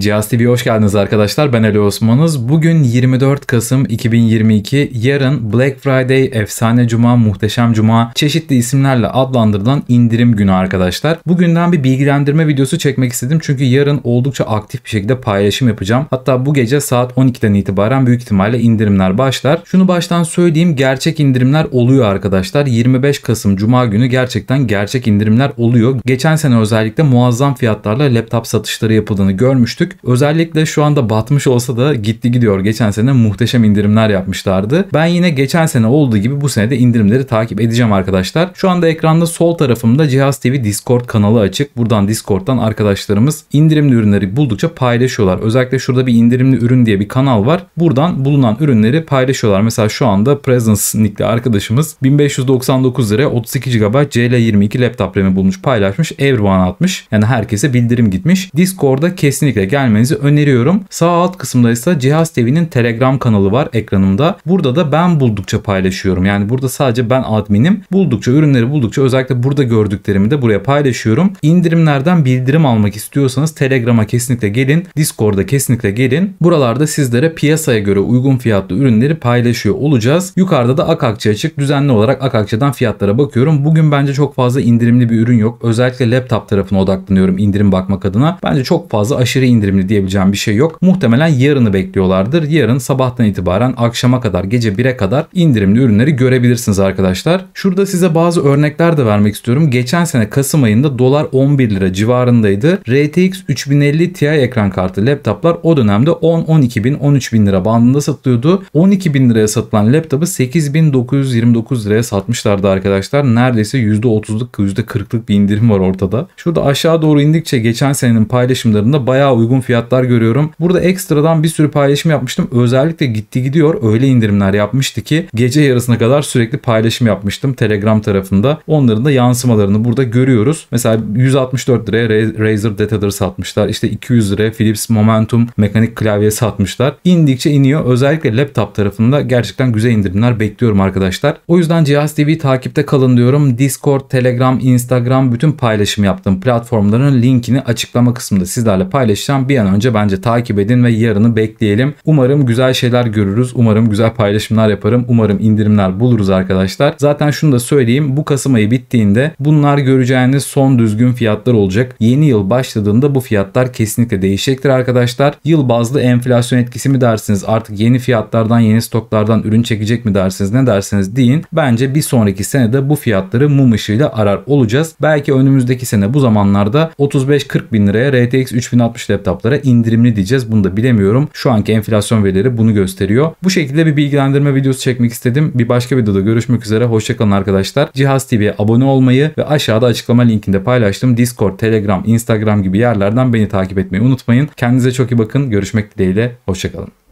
Cihaz TV'ye hoş geldiniz arkadaşlar. Ben Ali Osmanız. Bugün 24 Kasım 2022, yarın Black Friday, Efsane Cuma, Muhteşem Cuma çeşitli isimlerle adlandırılan indirim günü arkadaşlar. Bugünden bir bilgilendirme videosu çekmek istedim çünkü yarın oldukça aktif bir şekilde paylaşım yapacağım. Hatta bu gece saat 12'den itibaren büyük ihtimalle indirimler başlar. Şunu baştan söyleyeyim gerçek indirimler oluyor arkadaşlar. 25 Kasım Cuma günü gerçekten gerçek indirimler oluyor. Geçen sene özellikle muazzam fiyatlarla laptop satışları yapıldığını görmüştük görmüştük. Özellikle şu anda batmış olsa da gitti gidiyor. Geçen sene muhteşem indirimler yapmışlardı. Ben yine geçen sene olduğu gibi bu sene de indirimleri takip edeceğim arkadaşlar. Şu anda ekranda sol tarafımda Cihaz TV Discord kanalı açık. Buradan Discord'dan arkadaşlarımız indirimli ürünleri buldukça paylaşıyorlar. Özellikle şurada bir indirimli ürün diye bir kanal var. Buradan bulunan ürünleri paylaşıyorlar. Mesela şu anda Presence nickli arkadaşımız 1599 lira 32 GB CL22 laptop RAM'i bulmuş paylaşmış. Everyone'a atmış. Yani herkese bildirim gitmiş. Discord'da kesinlikle gel gelmenizi öneriyorum. Sağ alt kısımda ise Cihaz TV'nin Telegram kanalı var ekranımda. Burada da ben buldukça paylaşıyorum. Yani burada sadece ben adminim. Buldukça ürünleri buldukça özellikle burada gördüklerimi de buraya paylaşıyorum. İndirimlerden bildirim almak istiyorsanız Telegram'a kesinlikle gelin. Discord'a kesinlikle gelin. Buralarda sizlere piyasaya göre uygun fiyatlı ürünleri paylaşıyor olacağız. Yukarıda da Akakçı açık. Düzenli olarak Akakçı'dan fiyatlara bakıyorum. Bugün bence çok fazla indirimli bir ürün yok. Özellikle laptop tarafına odaklanıyorum indirim bakmak adına. Bence çok fazla aşırı indirim indirimli diyebileceğim bir şey yok. Muhtemelen yarını bekliyorlardır. Yarın sabahtan itibaren akşama kadar gece 1'e kadar indirimli ürünleri görebilirsiniz arkadaşlar. Şurada size bazı örnekler de vermek istiyorum. Geçen sene Kasım ayında dolar 11 lira civarındaydı. RTX 3050 Ti ekran kartı laptoplar o dönemde 10-12 bin 13 bin lira bandında satılıyordu. 12 bin liraya satılan laptopu 8929 liraya satmışlardı arkadaşlar. Neredeyse %30'luk %40'lık bir indirim var ortada. Şurada aşağı doğru indikçe geçen senenin paylaşımlarında bayağı uygun uygun fiyatlar görüyorum. Burada ekstradan bir sürü paylaşım yapmıştım. Özellikle gitti gidiyor öyle indirimler yapmıştı ki gece yarısına kadar sürekli paylaşım yapmıştım Telegram tarafında. Onların da yansımalarını burada görüyoruz. Mesela 164 liraya Razer Detader satmışlar. İşte 200 liraya Philips Momentum mekanik klavye satmışlar. İndikçe iniyor. Özellikle laptop tarafında gerçekten güzel indirimler bekliyorum arkadaşlar. O yüzden Cihaz TV takipte kalın diyorum. Discord, Telegram, Instagram bütün paylaşım yaptığım platformların linkini açıklama kısmında sizlerle paylaşacağım yüzden bir an önce bence takip edin ve yarını bekleyelim. Umarım güzel şeyler görürüz. Umarım güzel paylaşımlar yaparım. Umarım indirimler buluruz arkadaşlar. Zaten şunu da söyleyeyim. Bu Kasım ayı bittiğinde bunlar göreceğiniz son düzgün fiyatlar olacak. Yeni yıl başladığında bu fiyatlar kesinlikle değişecektir arkadaşlar. Yıl bazlı enflasyon etkisi mi dersiniz? Artık yeni fiyatlardan, yeni stoklardan ürün çekecek mi dersiniz? Ne dersiniz deyin. Bence bir sonraki senede bu fiyatları mum ışığıyla arar olacağız. Belki önümüzdeki sene bu zamanlarda 35-40 bin liraya RTX 3060 laptop setuplara indirimli diyeceğiz. Bunu da bilemiyorum. Şu anki enflasyon verileri bunu gösteriyor. Bu şekilde bir bilgilendirme videosu çekmek istedim. Bir başka videoda görüşmek üzere. Hoşçakalın arkadaşlar. Cihaz TV'ye abone olmayı ve aşağıda açıklama linkinde paylaştığım Discord, Telegram, Instagram gibi yerlerden beni takip etmeyi unutmayın. Kendinize çok iyi bakın. Görüşmek dileğiyle. Hoşçakalın.